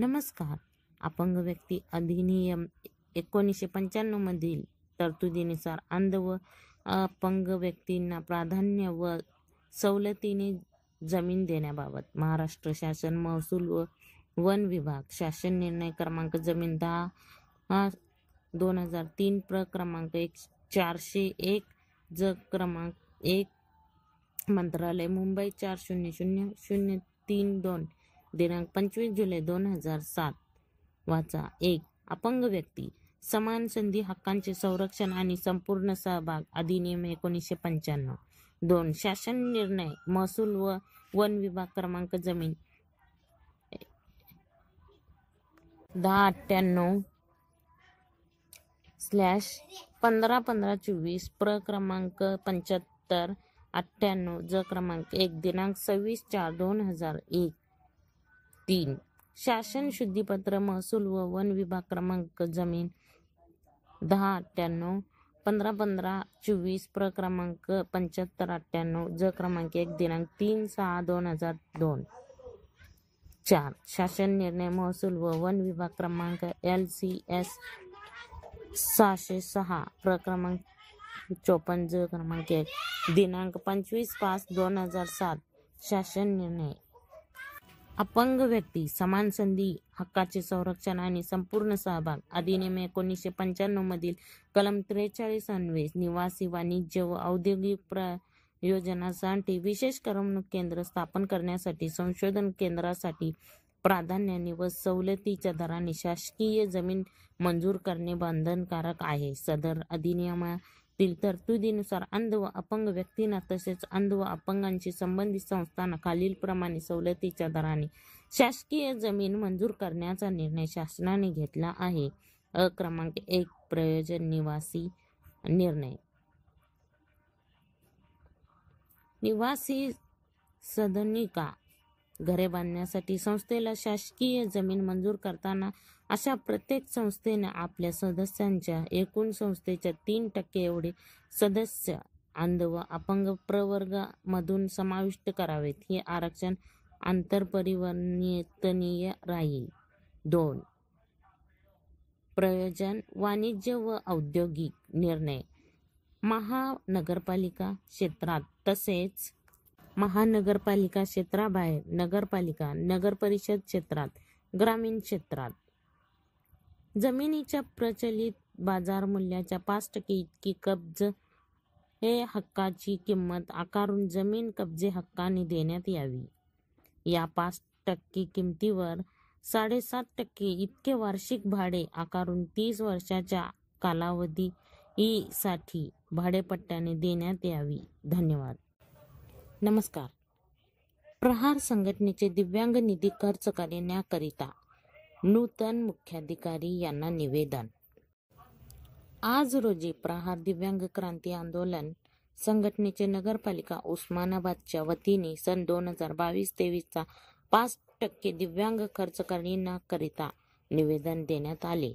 नमस्कार अपंग व्यक्ती अधिनियम एकोणीसशे पंच्याण्णवमधील तरतुदीनुसार अंध व अपंग व्यक्तींना प्राधान्य व सवलतीने जमीन देण्याबाबत महाराष्ट्र शासन महसूल व वन विभाग शासन निर्णय क्रमांक जमीन दहा दोन हजार तीन प्र क्रमांक एक चारशे एक ज क्रमांक एक मंत्रालय मुंबई चार शून्य शून्य शून्य तीन दोन दिनांक पंचवीस जुलै दोन हजार सात वाचा एक अपंग व्यक्ती समान संधी हक्कांचे संरक्षण आणि संपूर्ण सहभाग अधिनियम एकोणीसशे पंच्याण्णव दोन शासन निर्णय महसूल व वन विभाग क्रमांक जमीन दहा अठ्ठ्याण्णव स्लॅश पंधरा पंधरा चोवीस प्र क्रमांक पंच्याहत्तर अठ्ठ्याण्णव ज क्रमांक एक दिनांक सव्वीस चार दोन हजार एक तीन शासन शुद्धीपत्र महसूल व वन विभाग क्रमांक जमीन दहा अठ्ठ्याण्णव पंधरा पंधरा चोवीस प्र क्रमांक पंच्याहत्तर अठ्ठ्याण्णव ज क्रमांक एक दिनांक तीन सहा दोन हजार दोन चार शासन निर्णय महसूल व वन विभाग क्रमांक एल सी एस सहाशे सहा प्र क्रमांक चोपन्न ज क्रमांक एक दिनांक पंचवीस पाच दोन हजार सात शासन निर्णय अपंग व्यक्ती समान संधी हक्काचे संरक्षण आणि संपूर्ण सहभाग अधिनियम एकोणीसशे पंच्याण्णव मधील कलम त्रेचाळीस अन्वये निवासी वाणिज्य व औद्योगिक प्रयोजनासाठी विशेष करमणूक केंद्र स्थापन करण्यासाठी संशोधन केंद्रासाठी प्राधान्याने व सवलतीच्या दराने शासकीय जमीन मंजूर करणे बंधनकारक आहे सदर अधिनियमा तील तरतुदीनुसार अंध व अपंग व्यक्तींना तसेच अंध व अपंगांशी संबंधित संस्थांना खालीलप्रमाणे सवलतीच्या दराने शासकीय जमीन मंजूर करण्याचा निर्णय शासनाने घेतला आहे अ क्रमांक एक प्रयोजन निवासी निर्णय निवासी सदनिका घरे बांधण्यासाठी संस्थेला शासकीय जमीन मंजूर करताना अशा प्रत्येक संस्थेने आपल्या सदस्यांच्या एकूण संस्थेच्या तीन टक्के एवढे सदस्य अंध व अपंग प्रवर्गामधून समाविष्ट करावेत हे आरक्षण आंतरपरिवर्तनीय राहील दोन प्रयोजन वाणिज्य व औद्योगिक निर्णय महानगरपालिका क्षेत्रात तसेच महानगरपालिका क्षेत्राबाहेर नगरपालिका नगरपरिषद क्षेत्रात ग्रामीण क्षेत्रात जमिनीच्या प्रचलित बाजार मूल्याच्या पाच टक्के इतकी कब्ज हे हक्काची किंमत आकारून जमीन कब्जे हक्काने देण्यात यावी या पाच टक्के किमतीवर साडेसात टक्के इतके वार्षिक भाडे आकारून तीस वर्षाच्या कालावधी ई साठी भाडेपट्ट्याने देण्यात यावी धन्यवाद नमस्कार प्रहार संघटनेचे दिव्यांग निधी खर्च करण्याकरिता नूतन मुख्याधिकारी यांना निवेदन आज रोजी प्रहार दिव्यांग क्रांती आंदोलन संघटनेचे नगरपालिका उस्मानाबादच्या वतीने सन दोन हजार बावीस तेवीसचा पाच टक्के दिव्यांग खर्च करण्याकरिता निवेदन देण्यात आले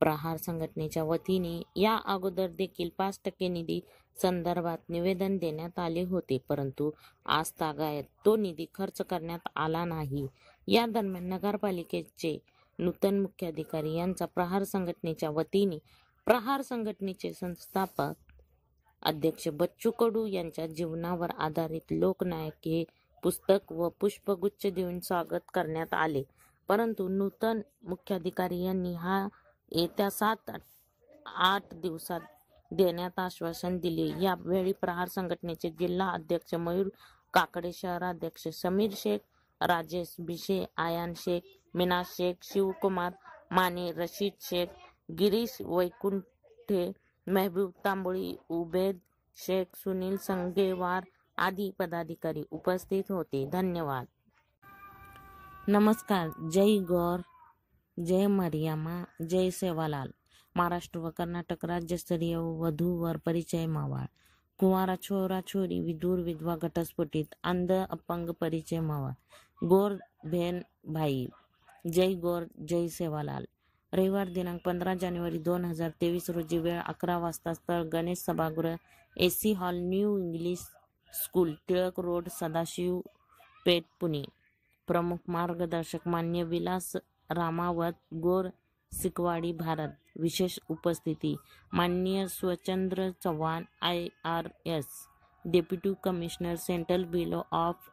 प्रहार संघटनेच्या वतीने या अगोदर देखील पाच टक्के निधी संदर्भात निवेदन देण्यात आले होते परंतु आज तागायत तो निधी खर्च करण्यात आला नाही या दरम्यान नगरपालिकेचे नूतन मुख्याधिकारी यांचा प्रहार संघटनेच्या वतीने प्रहार संघटनेचे संस्थापक अध्यक्ष बच्चू कडू यांच्या जीवनावर आधारित लोकनायक हे पुस्तक व पुष्पगुच्छ देऊन स्वागत करण्यात आले परंतु नूतन मुख्याधिकारी यांनी हा येत्या सात आठ दिवसात देण्यात आश्वासन दिले यावेळी प्रहार संघटनेचे जिल्हा अध्यक्ष मयूर काकडे शहराध्यक्ष समीर शेख राजेश भिशे आयान शेख मीना शेख शिवकुमार माने रशीद शेख गिरीश वैकुंठे मेहबूब तांबोळी उबेद शेख सुनील संगेवार आदी पदाधिकारी उपस्थित होते धन्यवाद नमस्कार जय गौर जय मरियामा जय सेवालाल महाराष्ट्र व कर्नाटक राज्यस्तरीय वधू वर परिचय मावाळ कुवारा छोरा छोरी विदूर विधवा घटस्फोटीत अंध अपंग परिचय मावाळ गोर भेन भाई जय गोर जय सेवालाल रविवार दिनांक पंधरा जानेवारी दोन हजार तेवीस रोजी वेळ अकरा वाजता स्थळ गणेश सभागृह A C hall new English school Tilak road Sadashiv Peth Pune प्रमुख मार्गदर्शक मान्य विलास रामावत गोर सिकवाडी भारत विशेष उपस्थिती माननीय Swachandra Chavan I R S deputy commissioner central bureau of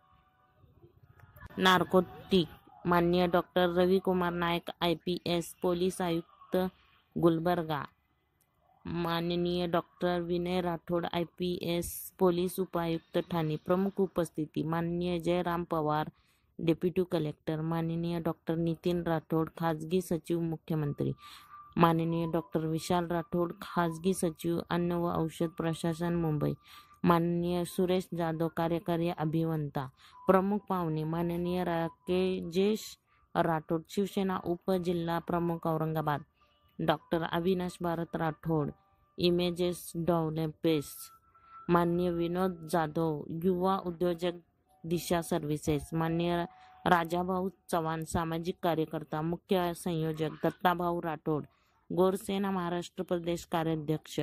narco माननीय doctor Ravikumar Nayak I P S police आयुक्त गुलबर्गा माननीय doctor Vinay Rathod I P S police उपायुक्त ठाणे प्रमुख उपस्थिती माननीय जयराम पवार डेप्युटी कलेक्टर माननीय डॉक्टर नितीन राठोड खाजगी सचिव मुख्यमंत्री माननीय डॉक्टर विशाल राठोड खाजगी सचिव अन्न व औषध प्रशासन मुंबई माननीय सुरेश जाधव कार्यकारी अभिवंता प्रमुख पाहुणे माननीय राकेजेश राठोड शिवसेना उपजिल्हा प्रमुख औरंगाबाद डॉक्टर अविनाश भारत राठोड इमेजेस डॉलेपेस माननीय विनोद जाधव युवा उद्योजक दिशा सर्व्हिसेस मान्य राजाभाऊ चव्हाण सामाजिक कार्यकर्ता मुख्य संयोजक दत्ताभाऊ राठोड गोरसेना महाराष्ट्र प्रदेश कार्याध्यक्ष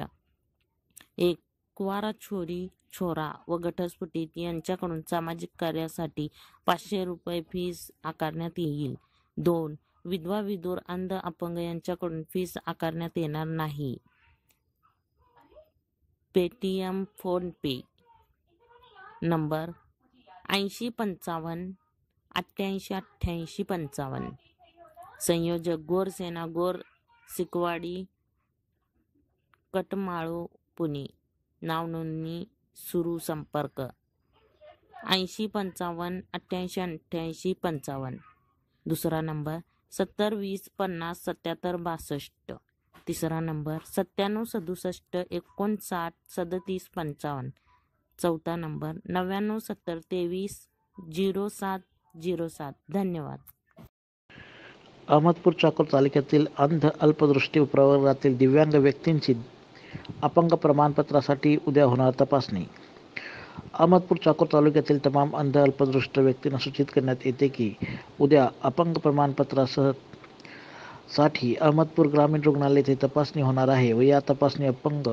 एक कुवारा छोरी छोरा व घटस्फुटीत यांच्याकडून सामाजिक कार्यासाठी पाचशे रुपये फीस आकारण्यात येईल दोन विधवा विदूर अंध अपंग यांच्याकडून फीस आकारण्यात येणार नाही पेटीएम फोनपे नंबर ऐंशी पंचावन्न अठ्ठ्याऐंशी अठ्ठ्याऐंशी पंचावन्न संयोजक गोरसेना गोर सिकवाडी कटमाळू पुणे नावनोंदणी सुरू संपर्क ऐंशी पंचावन्न अठ्ठ्याऐंशी अठ्ठ्याऐंशी पंचावन्न दुसरा नंबर सत्तर वीस पन्नास सत्याहत्तर बासष्ट तिसरा नंबर सत्त्याण्णव सदुसष्ट एकोणसाठ सदतीस पंचावन्न चौथा नंबर नव्याण्णव सत्तर तेवीस झिरो सात झिरो सात धन्यवाद अहमदपूर चाकोर तालुक्यातील अंध अल्पदृष्टी प्रवर्गातील दिव्यांग व्यक्तींची अपंग प्रमाणपत्रासाठी उद्या होणार तपासणी अहमदपूर चाकूर तालुक्यातील तमाम अंध अल्पदृष्ट व्यक्तींना सूचित करण्यात येते की उद्या अपंग प्रमाणपत्रासह साठी अहमदपूर ग्रामीण रुग्णालय येथे तपासणी होणार आहे व या तपासणी अपंग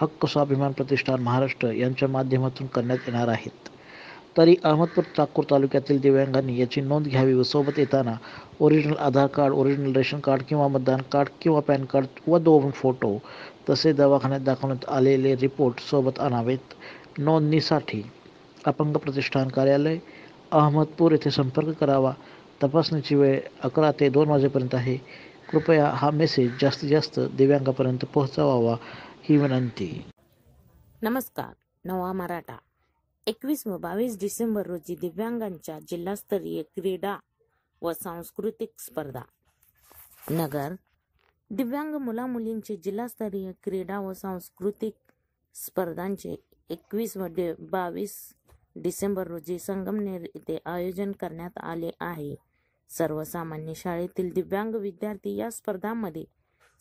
हक्क स्वाभिमान प्रतिष्ठान महाराष्ट्र यांच्या माध्यमातून करण्यात येणार आहेत तरी अहमदपूर नागपूर तालुक्यातील दिव्यांगांनी याची नोंद घ्यावी व सोबत येताना original Aadhaar card original ration card किंवा मतदान कार्ड किंवा पॅन कार्ड व दोन फोटो तसे दवाखान्यात दाखवण्यात आलेले रिपोर्ट सोबत आणावेत नोंदणीसाठी अपंग प्रतिष्ठान कार्यालय अहमदपूर येथे संपर्क करावा तपासणीची वेळ अकरा ते दोन वाजेपर्यंत आहे कृपया हा मेसेज जास्तीत जास्त दिव्यांगापर्यंत पोहोचवावा ही विनंती नमस्कार नवा मराठा एकवीस व बावीस डिसेंबर रोजी दिव्यांगांच्या जिल्हास्तरीय क्रीडा व सांस्कृतिक स्पर्धा नगर दिव्यांग मुला मुलींचे जिल्हास्तरीय क्रीडा व सांस्कृतिक स्पर्धांचे एकवीस व डे बावीस डिसेंबर रोजी संगमनेर येथे आयोजन करण्यात आले आहे सर्वसामान्य शाळेतील दिव्यांग विद्यार्थी या स्पर्धांमध्ये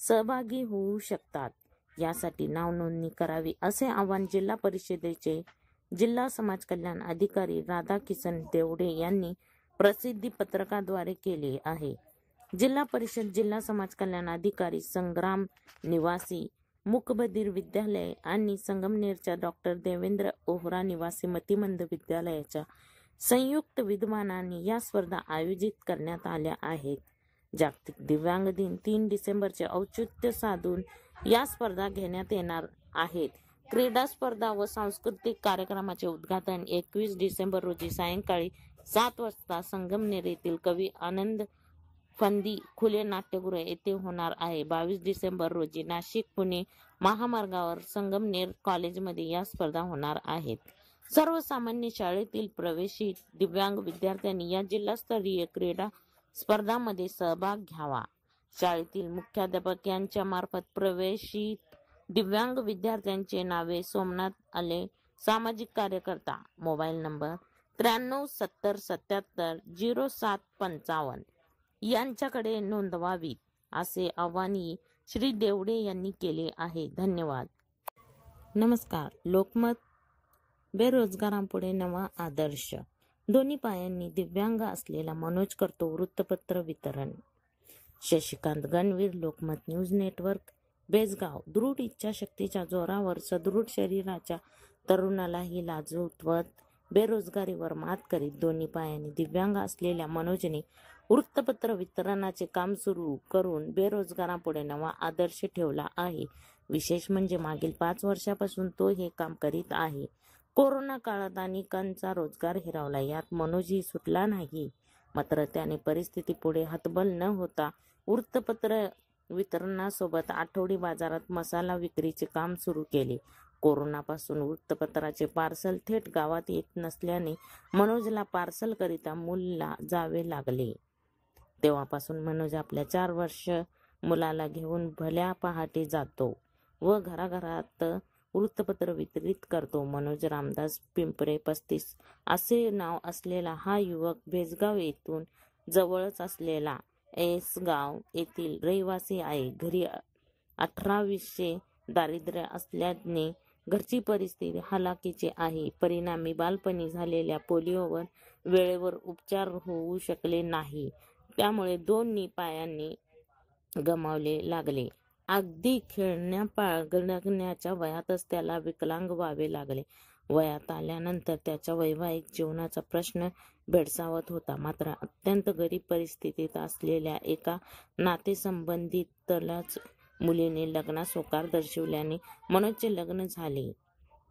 सहभागी होऊ शकतात यासाठी नाव नोंदणी करावी असे आवाहन जिल्हा परिषदेचे जिल्हा समाज कल्याण अधिकारी राधा किसन देवडे यांनी प्रसिद्धी पत्रकाद्वारे केले आहे जिल्हा परिषद जिल्हा समाज कल्याण अधिकारी संग्राम निवासी मुकबधीर विद्यालय आणि संगमनेरच्या डॉक्टर देवेंद्र ओहरा निवासी मतिमंद विद्यालयाच्या संयुक्त विद्वानाने या स्पर्धा आयोजित करण्यात आल्या आहेत जागतिक दिव्यांग दिन तीन डिसेंबरचे औचित्य साधून या स्पर्धा घेण्यात येणार आहेत क्रीडा स्पर्धा व सांस्कृतिक कार्यक्रमाचे उद्घाटन एकवीस डिसेंबर रोजी सायंकाळी सात वाजता संगमनेर येथील कवी आनंद फंदी खुले नाट्यगृह येथे होणार आहे बावीस डिसेंबर रोजी नाशिक पुणे महामार्गावर संगमनेर कॉलेजमध्ये या स्पर्धा होणार आहेत सर्वसामान्य शाळेतील प्रवेशित दिव्यांग विद्यार्थ्यांनी या जिल्हास्तरीय क्रीडा स्पर्धामध्ये सहभाग घ्यावा शाळेतील मुख्याध्यापक यांच्या मार्फत प्रवेशित दिव्यांग विद्यार्थ्यांचे नावे सोमनाथ आले सामाजिक कार्यकर्ता मोबाईल नंबर त्र्याण्णव सत्तर सत्याहत्तर झिरो सात पंचावन्न यांच्याकडे नोंदवावी असे आव्हानही श्री देवडे यांनी केले आहे धन्यवाद नमस्कार लोकमत बेरोजगारांपुढे नवा आदर्श दोन्ही पायांनी दिव्यांग असलेला मनोज करतो वृत्तपत्र वितरण शशिकांत गणवीर लोकमत न्यूज नेटवर्क बेजगाव दृढ इच्छाशक्तीच्या जोरावर सदृढ शरीराच्या तरुणाला ही लाजवत बेरोजगारीवर मात करीत दोन्ही पायाने दिव्यांग असलेल्या मनोजने वृत्तपत्र वितरणाचे काम सुरू करून बेरोजगारापुढे नवा आदर्श ठेवला आहे विशेष म्हणजे मागील पाच वर्षापासून तो हे काम करीत आहे कोरोना काळात अनेकांचा रोजगार हिरावला यात मनोजी सुटला नाही मात्र त्याने परिस्थिती पुढे हतबल न होता वृत्तपत्र वितरणासोबत आठवडी बाजारात मसाला विक्रीचे काम सुरू केले कोरोनापासून वृत्तपत्राचे पार्सल थेट गावात येत नसल्याने मनोजला पार्सलकरिता मुलला जावे लागले तेव्हापासून मनोज आपल्या चार वर्ष मुलाला घेऊन भल्या पहाटे जातो व घराघरात वृत्तपत्र वितरित करतो मनोज रामदास पिंपरे पस्तीस असे नाव असलेला हा युवक भेसगाव येथून जवळच असलेला गाव येथील रहिवासी आहे घरी अठरावीसशे दारिद्र्य असल्याने घरची परिस्थिती हलाकीची आहे परिणामी बालपणी झालेल्या पोलिओवर वेळेवर उपचार होऊ शकले नाही त्यामुळे दोन्ही पायांनी गमावले लागले अगदी खेळण्या पाळण्याच्या वयातच त्याला विकलांग व्हावे लागले वयात आल्यानंतर त्याच्या वैवाहिक जीवनाचा प्रश्न भेडसावत होता मात्र अत्यंत गरीब परिस्थितीत असलेल्या एका नातेसंबंधितलाच मुलीने लग्नास होकार दर्शवल्याने मनोजचे लग्न झाले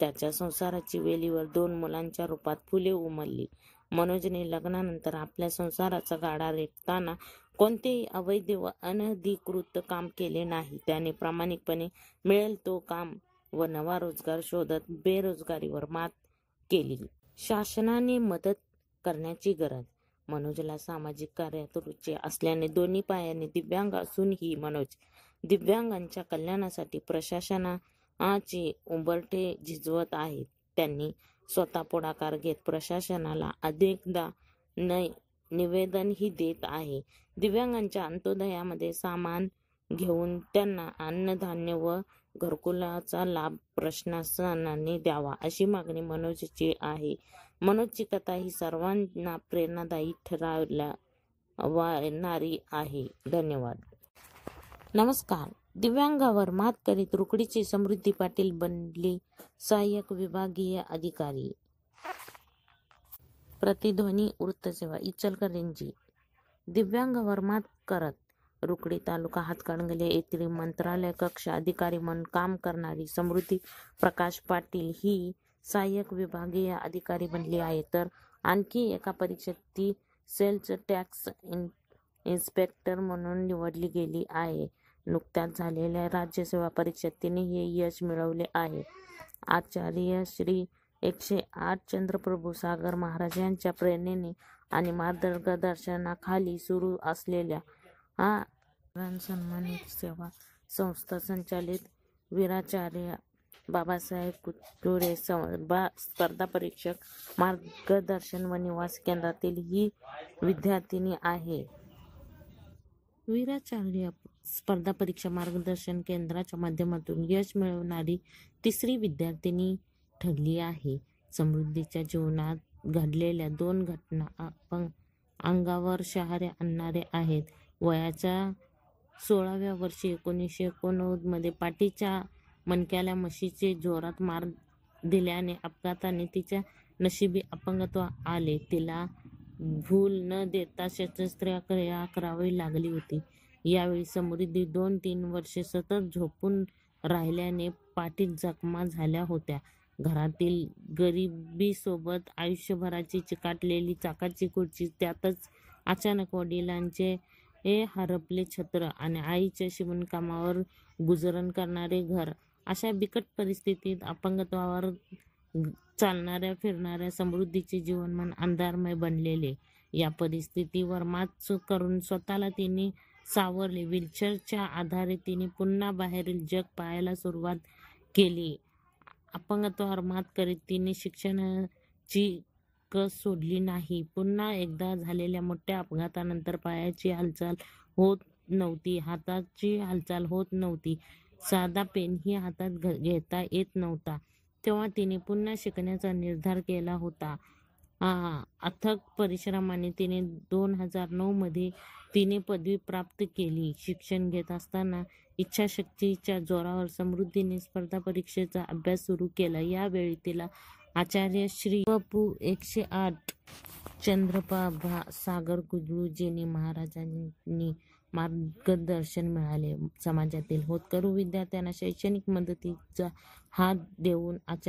त्याच्या संसाराची वेलीवर दोन मुलांच्या रूपात फुले उमलली मनोजने लग्नानंतर आपल्या संसाराचा गाडा रेटताना कोणतेही अवैध व अनधिकृत काम केले नाही त्याने प्रामाणिकपणे मिळेल तो काम व नवा रोजगार शोधत बेरोजगारीवर मात केली शासनाने मदत करण्याची गरज मनोजला सामाजिक कार्यात रुची असल्याने दोन्ही पायाने दिव्यांग असूनही मनोज दिव्यांगांच्या कल्याणासाठी प्रशासनाची उंबरठे झिजवत आहेत त्यांनी स्वतः पुढाकार घेत प्रशासनाला अनेकदा निवेदनही देत आहे दिव्यांगांच्या अंत्योदयामध्ये सामान घेऊन त्यांना अन्नधान्य व घरकुलाचा लाभ प्रशासनाने द्यावा अशी मागणी मनोजची आहे मनोजची कथा ही सर्वांना प्रेरणादायी ठरवल्या आहे धन्यवाद नमस्कार दिव्यांगावर मात करीत रुकडीची समृद्धी पाटील बनली सहाय्यक विभागीय अधिकारी प्रतिध्वनी वृत्तसेवा इचलकरंजी दिव्यांगावर मात करत रुकडी तालुका हातकणंगले येथील मंत्रालय कक्ष अधिकारी म्हणून काम करणारी समृद्धी प्रकाश पाटील ही सहाय्यक विभागीय अधिकारी बनली आहे तर आणखी एका परीक्षेत ती सेल्स टॅक्स इन इन्स्पेक्टर म्हणून निवडली गेली आहे नुकत्याच झालेल्या राज्यसेवा परीक्षेत तिने हे यश मिळवले आहे आचार्य श्री एकशे आठ चंद्रप्रभू सागर महाराज यांच्या प्रेरणेने आणि मार्गदर्शनाखाली सुरू असलेल्या हा सन्मानित सेवा संस्था संचालित वीराचार्य बाबासाहेब कुटुरे सभा स्पर्धा परीक्षक मार्गदर्शन व निवास केंद्रातील ही विद्यार्थिनी आहे वीराचार्य स्पर्धा परीक्षा मार्गदर्शन केंद्राच्या माध्यमातून यश मिळवणारी तिसरी विद्यार्थिनी ठरली आहे समृद्धीच्या जीवनात घडलेल्या दोन घटना अंगावर शहारे आणणारे आहेत वयाच्या सोळाव्या वर्षी एकोणीसशे एकोणनव्वदमध्ये पाठीच्या मणक्याला म्हशीचे जोरात मार दिल्याने अपघाताने तिच्या नशिबी अपंगत्व आले तिला भूल न देता शस्त्रक्रिया करावी लागली होती यावेळी समृद्धी दोन तीन वर्षे सतत झोपून राहिल्याने पाठीत जखमा झाल्या होत्या घरातील गरिबीसोबत आयुष्यभराची चिकाटलेली चाकाची खुर्ची त्यातच अचानक वडिलांचे हे हरपले छत्र आणि आईच्या शिवणकामावर गुजरण करणारे घर अशा बिकट परिस्थितीत अपंगत्वावर चालणाऱ्या फिरणाऱ्या समृद्धीचे जीवनमान अंधारमय बनलेले या परिस्थितीवर मात करून स्वतःला तिने सावरले व्हीलचेअरच्या आधारे तिने पुन्हा बाहेरील जग पाहायला सुरुवात केली अपंगत्वावर मात करीत तिने शिक्षणाची कस सोडली नाही पुन्हा एकदा झालेल्या मोठ्या अपघातानंतर पायाची हालचाल होत नव्हती हाताची हालचाल होत नव्हती साधा पेनही हातात घेता येत नव्हता तेव्हा तिने पुन्हा शिकण्याचा निर्धार केला होता अथक परिश्रमाने तिने दोन हजार नऊमध्ये तिने पदवी प्राप्त केली शिक्षण घेत असताना इच्छाशक्तीच्या जोरावर समृद्धीने स्पर्धा परीक्षेचा अभ्यास सुरू केला यावेळी तिला आचार्य श्री बापू एकशे आठ भा सागर गुरुजींनी महाराजांनी मार्गदर्शन मिळाले समाजातील होतकरू विद्यार्थ्यांना शैक्षणिक मदतीचा हात देऊन आचार्य